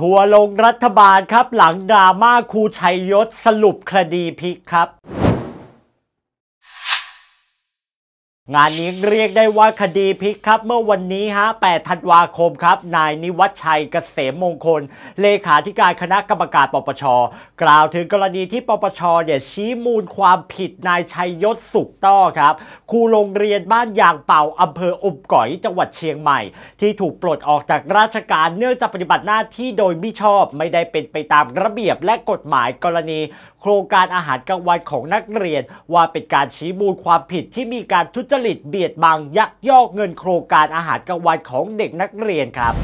ทัวลงรัฐบาลครับหลังดราม่าครูชัยยศสรุปคดีพิกครับงานนี้เรียกได้ว่าคดีพลิกครับ เมื่อวันนี้ฮะ 8 ธันวาคมครับ นายนิวัฒชัยเกษมมงคล เลขาธิการคณะกรรมการปปช กล่าวถึงกรณีที่ปปชเนี่ยชี้มูลความผิดนายชัยยศสุขต้อครับ ครูโรงเรียนบ้านยางเป่าอำเภออุบก่อยจังหวัดเชียงใหม่ ที่ถูกปลดออกจากราชการเนื่องจากปฏิบัติหน้าที่โดยมิชอบไม่ได้เป็นไปตามระเบียบและกฎหมายกรณี โครงการอาหารกลางวันของนักเรียนว่าเป็นการชี้มูลความผิดที่มีการทุจจริตเบียดบัง ยักยอกเงินโครงการอาหารกลางวันของเด็กนักเรียนครับ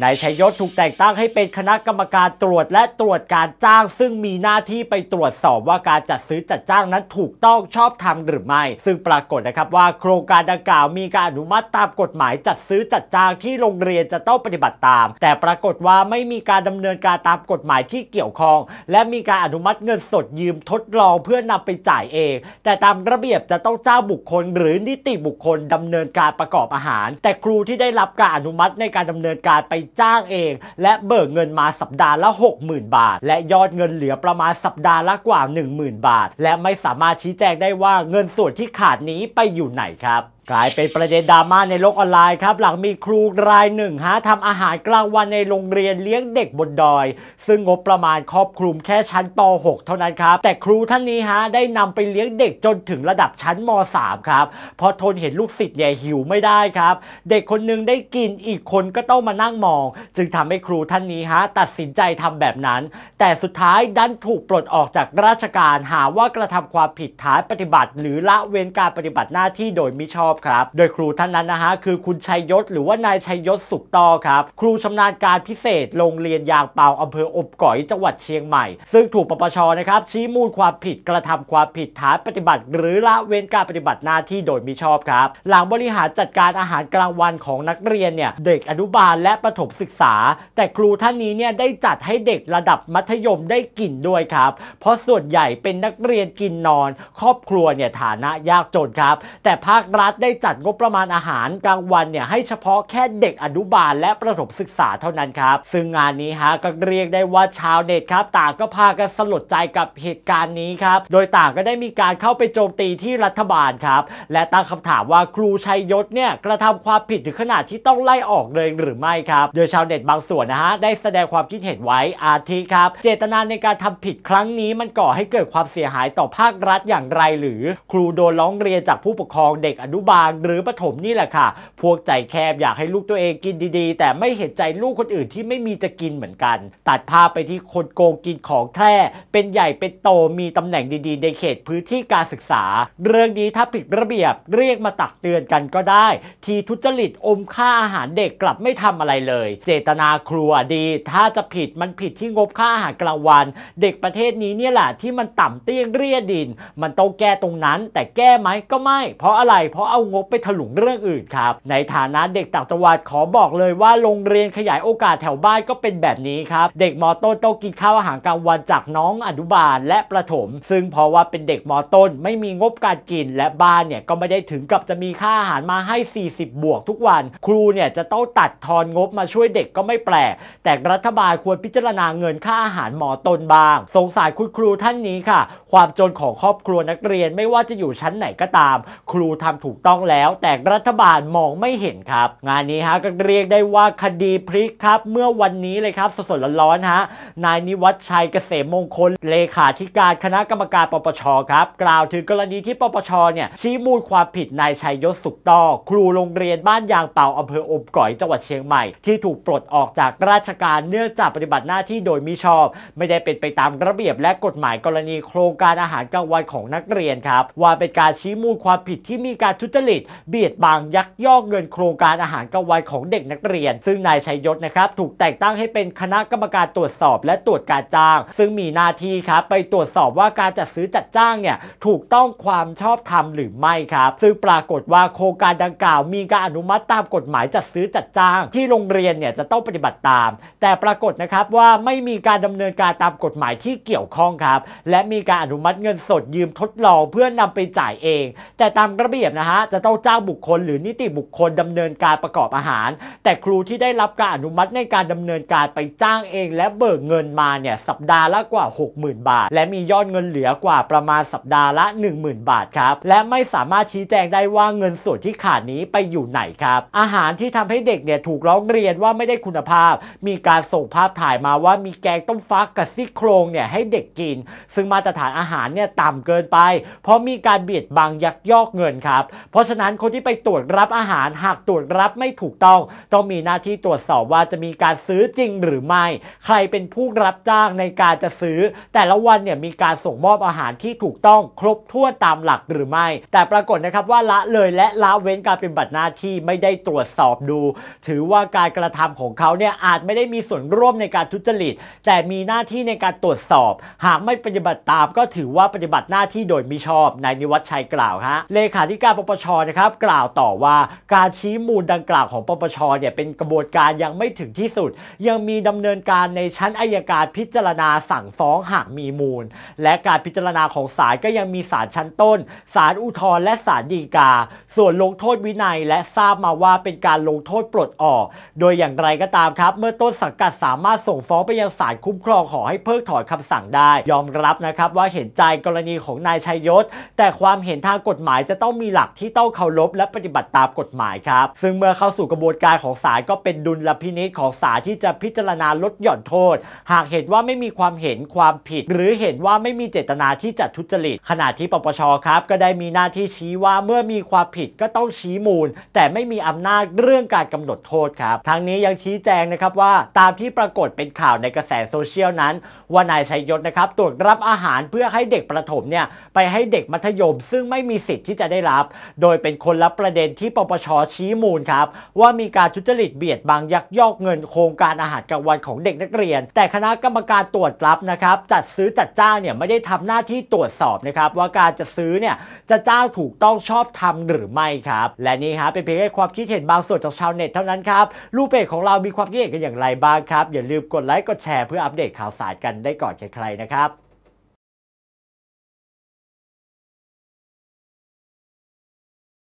นายชัยยศถูกแต่งตั้งให้เป็นคณะกรรมการตรวจและตรวจการจ้าง ซึ่งมีหน้าที่ไปตรวจสอบว่าการจัดซื้อจัดจ้างนั้นถูกต้องชอบธรรมหรือไม่ซึ่งปรากฏนะครับว่าโครงการดังกล่าวมีการอนุมัติตามกฎหมายจัดซื้อจัดจ้างที่โรงเรียนจะต้องปฏิบัติตาม แต่ปรากฏว่าไม่มีการดำเนินการตามกฎหมายที่เกี่ยวข้อง และมีการอนุมัติเงินสดยืมทดลองเพื่อนำไปจ่ายเอง แต่ตามระเบียบจะต้องจ้างบุคคลหรือนิติบุคคลดำเนินการประกอบอาหาร แต่ครูที่ได้รับการอนุมัติในการดำเนินการไปจ้างเองและเบิกเงินมาสัปดาห์ละ 60,000 บาท และยอดเงินเหลือประมาณสัปดาห์ละกว่า 10,000 บาท และไม่สามารถชี้แจงได้ว่าเงินส่วนที่ขาดนี้ไปอยู่ไหนครับกลายเป็นประเด็นดราม่าในโลกออนไลน์ครับ หลังมีครูรายหนึ่งฮะทำอาหารกลางวันในโรงเรียนเลี้ยงเด็กบนดอย ซึ่งงบประมาณครอบคลุมแค่ชั้นป .6 เท่านั้นครับแต่ครูท่านนี้ฮะได้นำไปเลี้ยงเด็กจนถึงระดับชั้นม .3 ครับพอทนเห็นลูกศิษย์ใหญ่หิวไม่ได้ครับ เด็กคนนึงได้กินอีกคนก็ต้องมานั่งมอง จึงทำให้ครูท่านนี้ฮะตัดสินใจทำแบบนั้น แต่สุดท้ายดันถูกปลดออกจากราชการหาว่ากระทำความผิดฐานปฏิบัติ หรือละเว้นการปฏิบัติหน้าที่โดยมิชอบอบครับโดยครูท่านนั้นนะฮะคือคุณชัยยศ หรือว่านายชัยยศสุขต่อครับ ครูชำนาญการพิเศษ โรงเรียนยางเปาอำเภออบก๋อย จังหวัดเชียงใหม่ซึ่งถูกปปช นะครับ ชี้มูลความผิดกระทำความผิดฐานปฏิบัติ หรือละเว้นการปฏิบัติหน้าที่โดยมิชอบครับ หลังบริหารจัดการอาหารกลางวันของนักเรียนเนี่ยเด็กอนุบาลและประถมศึกษา แต่ครูท่านนี้เนี่ยได้จัดให้เด็กระดับมัธยมได้กินด้วยครับ เพราะส่วนใหญ่เป็นนักเรียนกินนอน ครอบครัวเนี่ยฐานะยากจนครับ แต่ภาครัฐได้จัดงบประมาณอาหารกลางวันเนี่ย ให้เฉพาะแค่เด็กอนุบาลและประถมศึกษาเท่านั้นครับ ซึ่งงานนี้ฮะก็เรียกได้ว่าชาวเน็ตครับต่างก็พากันสลดใจกับเหตุการณ์นี้ครับ โดยต่างก็ได้มีการเข้าไปโจมตีที่รัฐบาลครับและตั้งคำถามว่าครูชัยยศเนี่ย กระทำความผิดถึงขนาดที่ต้องไล่ออกเลยหรือไม่ครับโดยชาวเน็ตบางส่วนนะฮะได้แสดงความคิดเห็นไว้อาทิครับเจตนาในการทำผิดครั้งนี้มันก่อให้เกิดความเสียหายต่อภาครัฐอย่างไร หรือครูโดนร้องเรียนจากผู้ปกครองเด็กอนุบาลาลหรือปฐมนี่แหละค่ะ พวกใจแคบอยากให้ลูกตัวเองกินดีๆ แต่ไม่เห็นใจลูกคนอื่นที่ไม่มีจะกินเหมือนกัน ตัดภาพไปที่คนโกงกินของแท้เป็นใหญ่เป็นโตมีตำแหน่งดี ๆ ในเขตพื้นที่การศึกษา เรื่องนี้ถ้าผิดระเบียบเรียกมาตักเตือนกันก็ได้ ทีทุจริต อมค่าอาหารเด็กกลับไม่ทำอะไรเลย เจตนาครัวดี ถ้าจะผิดมันผิดที่งบค่าอาหารกลางวันเด็กประเทศนี้เนี่ยแหละที่มันต่ำเตี้ยเรียดิน มันต้องแก้ตรงนั้น แต่แก้ไหมก็ไม่ เพราะอะไร เพราะเอางบไปถลุงเรื่องอื่นครับ ในฐานะเด็กต่างจังหวัดขอบอกเลย ว่าโรงเรียนขยายโอกาสแถวบ้านก็เป็นแบบนี้ครับ เด็กมอต้นต้องกินข้าวอาหารกลางวันจากน้องอนุบาลและประถม ซึ่งเพราะว่าเป็นเด็กมอต้น ไม่มีงบการกิน และบ้านเนี่ยก็ไม่ได้ถึงกับจะมีค่าอาหารมาให้ 40 บวก ทุกวัน ครูเนี่ยจะต้องตัดทอนงบมาช่วยเด็กก็ไม่แปลกแต่รัฐบาลควรพิจารณาเงินค่าอาหารหมอต้นบ้าง สงสารคุณครูท่านนี้ค่ะ ความจนของครอบครัวนักเรียนไม่ว่าจะอยู่ชั้นไหนก็ตามครูทำถูกต้องต้องแล้วแต่รัฐบาลมองไม่เห็นครับ งานนี้ฮะก็เรียกได้ว่าคดีพลิกครับ เมื่อวันนี้เลยครับสดๆร้อนๆฮะนายนิวัฒชัยเกษมมงคลเลขาธิการคณะกรรมการปปชครับ กล่าวถึงกรณีที่ปปชเนี่ย ชี้มูลความผิดนายชัยยศสุขต่อ ครูโรงเรียนบ้านยางเป่าอำเภออมก่อยจังหวัดเชียงใหม่ที่ถูกปลดออกจากราชการเนื่องจากปฏิบัติหน้าที่โดยมิชอบ ไม่ได้เป็นไปตามระเบียบและกฎหมาย กรณีโครงการอาหารกลางวันของนักเรียนครับ ว่าเป็นการชี้มูลความผิดที่มีการทุจริตเบียดบังยักยอกเงินโครงการอาหารกลางวันของเด็กนักเรียน ซึ่งนายชัยยศนะครับ ถูกแต่งตั้งให้เป็นคณะกรรมการตรวจสอบและตรวจการจ้าง ซึ่งมีหน้าที่ครับไปตรวจสอบว่าการจัดซื้อจัดจ้างเนี่ยถูกต้องความชอบธรรมหรือไม่ครับ ซึ่งปรากฏว่าโครงการดังกล่าว มีการอนุมัติตามกฎหมายจัดซื้อจัดจ้าง ที่โรงเรียนเนี่ยจะต้องปฏิบัติตาม แต่ปรากฏนะครับว่าไม่มีการดำเนินการตามกฎหมายที่เกี่ยวข้องครับ และมีการอนุมัติเงินสดยืมทดลองเพื่อนนำไปจ่ายเอง แต่ตามระเบียบนะฮะจะต้องจ้างบุคคลหรือนิติบุคคลดำเนินการประกอบอาหาร แต่ครูที่ได้รับการอนุมัติในการดำเนินการไปจ้างเอง และเบิกเงินมาเนี่ยสัปดาห์ละกว่า 60,000 บาท และมียอดเงินเหลือกว่าประมาณสัปดาห์ละ10,000 บาทครับและไม่สามารถชี้แจงได้ว่าเงินส่วนที่ขาดนี้ไปอยู่ไหนครับ อาหารที่ทำให้เด็กเนี่ยถูกร้องเรียนว่าไม่ได้คุณภาพ มีการส่งภาพถ่ายมาว่ามีแกงต้มฟักกับซี่โครงเนี่ยให้เด็กกิน ซึ่งมาตรฐานอาหารเนี่ยต่ำเกินไป เพราะมีการเบียดบังยักยอกเงินครับเพราะราะฉะนั้นคนที่ไปตรวจรับอาหารหากตรวจรับไม่ถูกต้อง ต้องมีหน้าที่ตรวจสอบว่าจะมีการซื้อจริงหรือไม่ ใครเป็นผู้รับจ้างในการจะซื้อ แต่ละวันเนี่ยมีการส่งมอบอาหารที่ถูกต้องครบถ้วนตามหลักหรือไม่ แต่ปรากฏนะครับว่าละเลยและละเว้นการปฏิบัติหน้าที่ไม่ได้ตรวจสอบดู ถือว่าการกระทำของเขาเนี่ยอาจไม่ได้มีส่วนร่วมในการทุจริต แต่มีหน้าที่ในการตรวจสอบ หากไม่ปฏิบัติตามก็ถือว่าปฏิบัติหน้าที่โดยมิชอบนายนิวัฒชัยกล่าวฮะเลขาธิการปปชชนะครับกล่าวต่อว่าการชี้มูลดังกล่าวของปปช เนี่ยเป็นกระบวนการยังไม่ถึงที่สุด ยังมีดำเนินการในชั้นอายการพิจารณาสั่งฟ้องหากมีมูล และการพิจารณาของศาลก็ยังมีศาลชั้นต้นศาลอุทธรณ์และศาลฎีกา ส่วนลงโทษวินัย และทราบมาว่าเป็นการลงโทษปลดออก โดยอย่างไรก็ตามครับเมื่อต้นสังกัดสามารถส่งฟ้องไปยังศาลคุ้มครองขอให้เพิกถอนคำสั่งได้ยอมรับนะครับ ว่าเห็นใจกรณีของนายชัยยศ แต่ความเห็นทางกฎหมายจะต้องมีหลักที่่ต้องเคารพและปฏิบัติตามกฎหมายครับ ซึ่งเมื่อเข้าสู่กระบวนการของศาลก็เป็นดุลพินิจของศาลที่จะพิจารณาลดหย่อนโทษ หากเห็นว่าไม่มีความเห็นความผิด หรือเห็นว่าไม่มีเจตนาที่จะทุจริต ขณะที่ปปชครับ ก็ได้มีหน้าที่ชี้ว่าเมื่อมีความผิดก็ต้องชี้มูล แต่ไม่มีอำนาจเรื่องการกำหนดโทษครับ ทั้งนี้ยังชี้แจงนะครับว่าตามที่ปรากฏเป็นข่าวในกระแสโซเชียลนั้นว่านายชัยยศนะครับตรวจรับอาหารเพื่อให้เด็กประถมเนี่ยไปให้เด็กมัธยม ซึ่งไม่มีสิทธิ์ที่จะได้รับโดยเป็นคนรับประเด็นที่ปปช ชี้มูลครับว่ามีการทุจริตเบียดบังยักยอกเงินโครงการอาหารกลางวันของเด็กนักเรียน แต่คณะกรรมการตรวจรับนะครับจัดซื้อจัดจ้างเนี่ยไม่ได้ทำหน้าที่ตรวจสอบนะครับ ว่าการจะซื้อเนี่ยจะจ้างถูกต้องชอบทำหรือไม่ครับ และนี่ฮะเป็นเพียงแค่ความคิดเห็นบางส่วนจากชาวเน็ตเท่านั้นครับรูปเพจของเรามีความคิดเห็นกันอย่างไรบ้างครับอย่าลืมกดไลค์กดแชร์เพื่ออัปเดตข่าวสารกันได้ก่อนใครๆ นะครับ